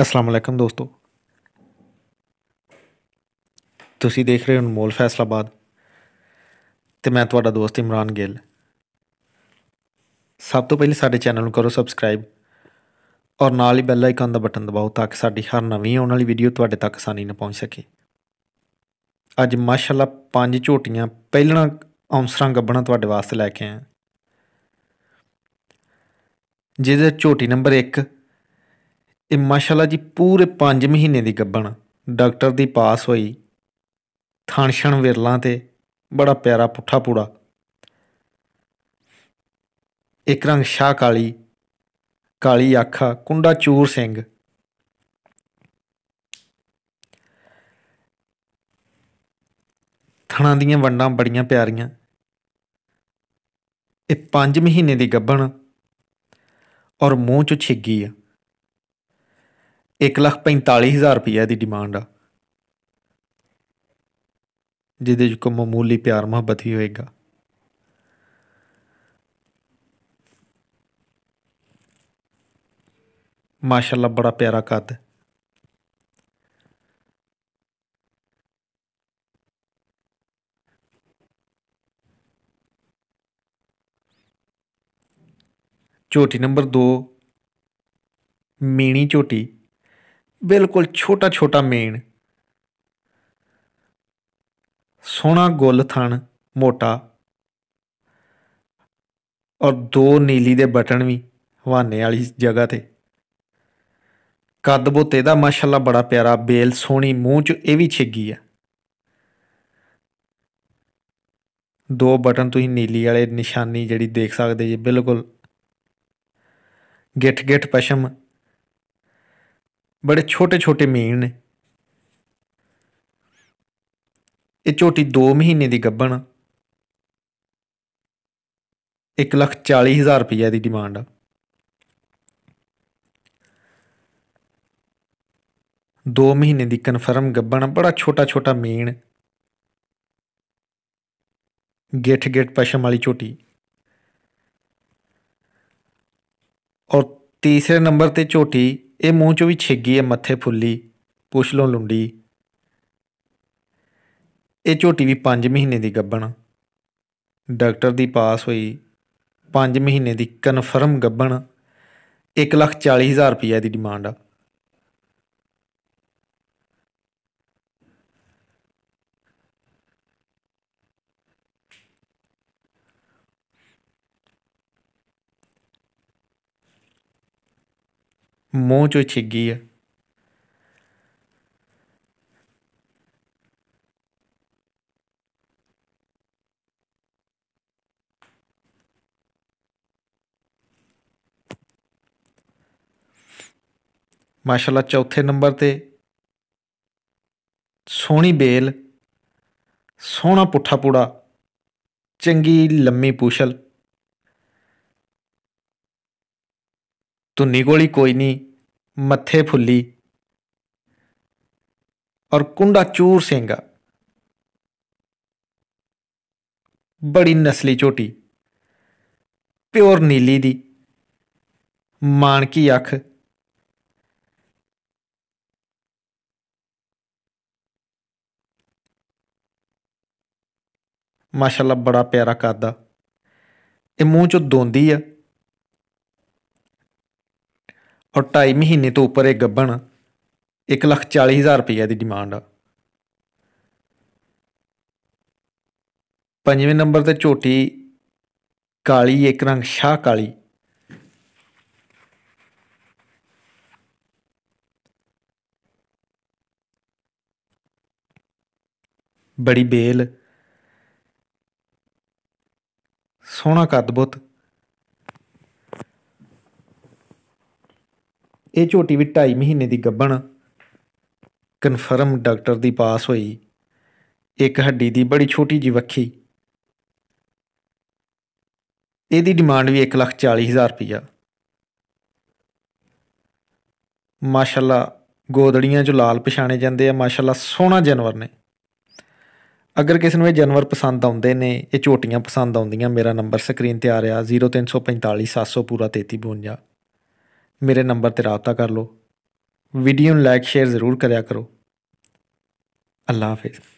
ਅਸਲਾਮ ਵਾਲੇਕਮ ਦੋਸਤੋ ਤੁਸੀਂ ਦੇਖ ਰਹੇ ਹੋ ਅਨਮੋਲ ਫੈਸਲਾਬਾਦ ਤੇ ਮੈਂ ਤੁਹਾਡਾ ਦੋਸਤ ਇਮਰਾਨ ਗਿੱਲ ਸਭ ਤੋਂ ਪਹਿਲੇ ਸਾਡੇ ਚੈਨਲ ਨੂੰ ਕਰੋ ਸਬਸਕ੍ਰਾਈਬ ਔਰ ਨਾਲ ਹੀ ਬੈਲ ਆਈਕਨ ਦਾ ਬਟਨ ਦਬਾਓ ਤਾਂ ਕਿ ਸਾਡੀ ਹਰ ਨਵੀਂ ਆਉਣ ਵਾਲੀ ਵੀਡੀਓ ਤੁਹਾਡੇ ਤੱਕ ਆਸਾਨੀ ਨਾਲ ਪਹੁੰਚ ਸਕੇ ਅੱਜ ਮਾਸ਼ਾਅੱਲਾ ਪੰਜ ਝੋਟੀਆਂ ਪਹਿਲਣਾ ਔਂਸਰਾਂ ਗੱਬਣਾ ਤੁਹਾਡੇ ਵਾਸਤੇ ਲੈ ਕੇ ਆਇਆ ਜਿਹਦੇ ਝੋਟੀ ਨੰਬਰ 1 ਇਹ ਮਾਸ਼ਾਅੱਲਾ ਜੀ ਪੂਰੇ 5 ਮਹੀਨੇ ਦੀ ਗੱਬਣ ਡਾਕਟਰ ਦੀ ਪਾਸ ਹੋਈ ਥਣਸ਼ਣ ਵਿਰਲਾ ਤੇ ਬੜਾ ਪਿਆਰਾ ਪੁੱਠਾ ਪੂੜਾ ਇੱਕ ਰੰਗ ਸ਼ਾ ਕਾਲੀ ਕਾਲੀ ਅੱਖਾ ਕੁੰਡਾ ਚੂਰ ਸਿੰਘ ਥਣਾਂ ਦੀਆਂ ਵੰਡਾਂ ਬੜੀਆਂ ਪਿਆਰੀਆਂ ਇਹ 5 ਮਹੀਨੇ ਦੀ ਗੱਬਣ ਔਰ ਮੂੰਹ ਚ ਛਿੱਗੀ ਆ 145000 ਰੁਪਏ ਦੀ ਡਿਮਾਂਡ ਆ ਜਿਹਦੇ ਚ ਕੋ ਮਾਮੂਲੀ ਪਿਆਰ ਮੁਹੱਬਤ ਹੀ ਹੋਏਗਾ ਮਾਸ਼ਾਅੱਲਾ ਬੜਾ ਪਿਆਰਾ ਕੱਦ ਝੋਟੀ ਨੰਬਰ 2 ਮੀਣੀ ਝੋਟੀ ਬਿਲਕੁਲ ਛੋਟਾ ਛੋਟਾ ਮੇਨ ਸੋਨਾ ਗੁੱਲ ਥਣ ਮੋਟਾ ਔਰ ਦੋ ਨੀਲੀ ਦੇ ਬਟਨ ਵੀ ਹਵਾਨੇ ਵਾਲੀ ਜਗ੍ਹਾ ਤੇ ਕੱਦ ਬੋਤੇ ਦਾ ਮਾਸ਼ਾਅੱਲਾ ਬੜਾ ਪਿਆਰਾ ਬੇਲ ਸੋਹਣੀ ਮੂੰਹ 'ਚ ਇਹ ਵੀ ਛੇਗੀ ਆ ਦੋ ਬਟਨ ਤੁਸੀਂ ਨੀਲੀ ਵਾਲੇ ਨਿਸ਼ਾਨੀ ਜਿਹੜੀ ਦੇਖ ਸਕਦੇ ਜੀ ਬਿਲਕੁਲ ਗਿੱਠ ਗਿੱਠ ਪਸ਼ਮ ਬੜੇ ਛੋਟੇ-ਛੋਟੇ ਮੀਨ ਨੇ ਇਹ ਝੋਟੀ 2 ਮਹੀਨੇ ਦੀ ਗੱਬਣ 140000 ਰੁਪਏ ਦੀ ਡਿਮਾਂਡ ਆ ਦੋ ਮਹੀਨੇ ਦੀ ਕਨਫਰਮ ਗੱਬਣ ਬੜਾ ਛੋਟਾ ਛੋਟਾ ਮੀਨ ਗੇਠ ਗੇਠ ਪਸ਼ਮ ਵਾਲੀ ਝੋਟੀ ਔਰ ਤੀਸਰੇ ਨੰਬਰ ਤੇ ਝੋਟੀ ਇਹ ਮੂੰਹ ਚੋਂ ਵੀ ਛਿੱਗੀ ਐ ਮੱਥੇ ਫੁੱਲੀ ਪੁੱਛ ਲੋ ਲੁੰਡੀ ਇਹ ਝੋਟੀ ਵੀ 5 ਮਹੀਨੇ ਦੀ ਗੱਬਣ ਡਾਕਟਰ ਦੀ ਪਾਸ ਹੋਈ 5 ਮਹੀਨੇ ਦੀ ਕਨਫਰਮ ਗੱਬਣ 1 ਲੱਖ 40 ਹਜ਼ਾਰ ਰੁਪਏ ਦੀ ਡਿਮਾਂਡ ਆ ਮੂੰਹ ਚੋਂ ਛਿੱਗੀ ਆ ਮਾਸ਼ਾਅੱਲਾ ਚੌਥੇ ਨੰਬਰ ਤੇ ਸੋਹਣੀ ਬੇਲ ਸੋਹਣਾ ਪੁੱਠਾ ਪੂੜਾ ਚੰਗੀ ਲੰਮੀ ਪੂਸ਼ਲ ਧੁੰਨੀ ਗੋਲੀ ਕੋਈ ਨਹੀਂ ਮੱਥੇ ਫੁੱਲੀ ਔਰ ਕੁੰਡਾ ਚੂਰ ਸਿੰਘ ਬੜੀ ਨਸਲੀ ਝੋਟੀ ਪਿਓਰ ਨੀਲੀ ਦੀ ਮਾਨਕੀ ਅੱਖ ਮਾਸ਼ਾਅੱਲਾ ਬੜਾ ਪਿਆਰਾ ਕਰਦਾ ਇਹ ਮੂੰਹ ਚੋਂ ਦੋਂਦੀ ਆ ਔਰ 2.5 ਮਹੀਨੇ ਤੋਂ ਉੱਪਰ ਇਹ ਗੱਬਣ 140000 ਰੁਪਏ ਦੀ ਡਿਮਾਂਡ ਆ ਪੰਜਵੇਂ ਨੰਬਰ ਤੇ ਝੋਟੀ ਕਾਲੀ ਇੱਕ ਰੰਗ ਸ਼ਾਹ ਕਾਲੀ ਬੜੀ ਬੇਲ ਸੋਹਣਾ ਕੱਦ ਬੁੱਤ ਇਹ ਝੋਟੀ ਵੀ 2.5 ਮਹੀਨੇ ਦੀ ਗੱਬਣ ਕਨਫਰਮ ਡਾਕਟਰ ਦੀ ਪਾਸ ਹੋਈ ਇੱਕ ਹੱਡੀ ਦੀ ਬੜੀ ਛੋਟੀ ਜੀ ਵੱਖੀ ਇਹਦੀ ਡਿਮਾਂਡ ਵੀ 140000 ਰੁਪਇਆ ਮਾਸ਼ਾਅੱਲਾ ਗੋਦੜੀਆਂ 'ਚ ਲਾਲ ਪਛਾਣੇ ਜਾਂਦੇ ਆ ਮਾਸ਼ਾਅੱਲਾ ਸੋਹਣਾ ਜਾਨਵਰ ਨੇ ਅਗਰ ਕਿਸੇ ਨੂੰ ਇਹ ਜਾਨਵਰ ਪਸੰਦ ਆਉਂਦੇ ਨੇ ਇਹ ਝੋਟੀਆਂ ਪਸੰਦ ਆਉਂਦੀਆਂ ਮੇਰਾ ਨੰਬਰ ਸਕਰੀਨ ਤੇ ਆ ਰਿਹਾ 0345700 ਪੂਰਾ 3352 ਮੇਰੇ ਨੰਬਰ ਤੇ رابطہ ਕਰ ਲਓ ਵੀਡੀਓ ਨੂੰ ਲਾਈਕ ਸ਼ੇਅਰ ਜ਼ਰੂਰ ਕਰਿਆ ਕਰੋ ਅੱਲਾ ਹਾਫਿਜ਼